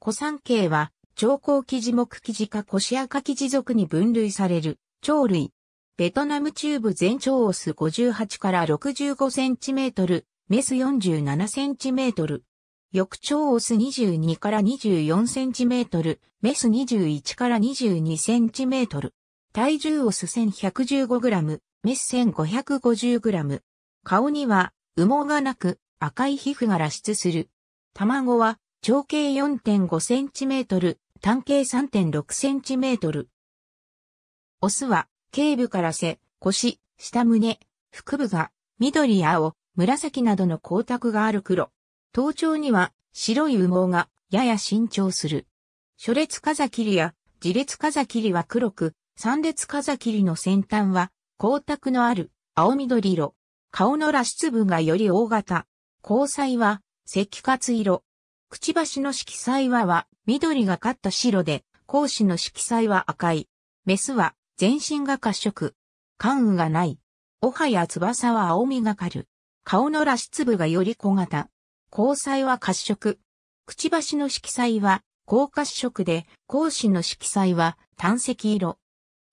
古三景は、長江記事目記事か腰赤記事族に分類される、鳥類。ベトナム中部全長オス58から65センチメートル、メス47センチメートル。翌長オス22から24センチメートル、メス21から22センチメートル。体重オス1115グラム、メス1550グラム。顔には羽毛がなく、赤い皮膚が露出する。卵は長径 4.5cm、単径 3.6cm。オスは、頸部から背、腰、下胸、腹部が、緑や青、紫などの光沢がある黒。頭頂には、白い羽毛が、やや伸長する。初列風切りや、自列風切りは黒く、三列風切りの先端は、光沢のある、青緑色。顔の羅出部がより大型。交際は、赤活色。くちばしの色彩はは、緑がかった白で、講子の色彩は赤い。メスは、全身が褐色。関羽がない。おはや翼は青みがかる。顔のラシ部がより小型。交彩は褐色。くちばしの色彩は、高褐色で、講子の色彩は、単石色。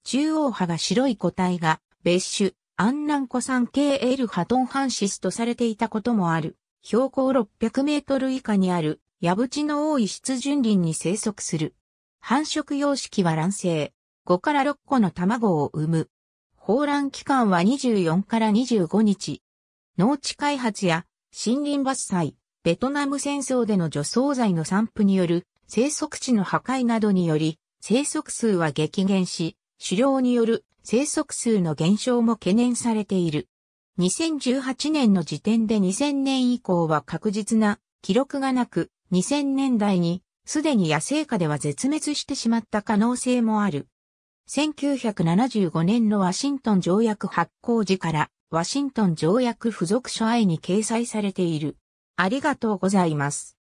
中央派が白い個体が、別種、アン南ンコ酸 KL ハトンハンシスとされていたこともある。標高600メートル以下にあるブチの多い湿潤林に生息する。繁殖様式は卵生。5から6個の卵を産む。放卵期間は24から25日。農地開発や森林伐採、ベトナム戦争での除草剤の散布による生息地の破壊などにより、生息数は激減し、狩猟による生息数の減少も懸念されている。2018年の時点で2000年以降は確実な記録がなく、2000年代に、すでに野生下では絶滅してしまった可能性もある。1975年のワシントン条約発行時からワシントン条約付属書愛に掲載されている。ありがとうございます。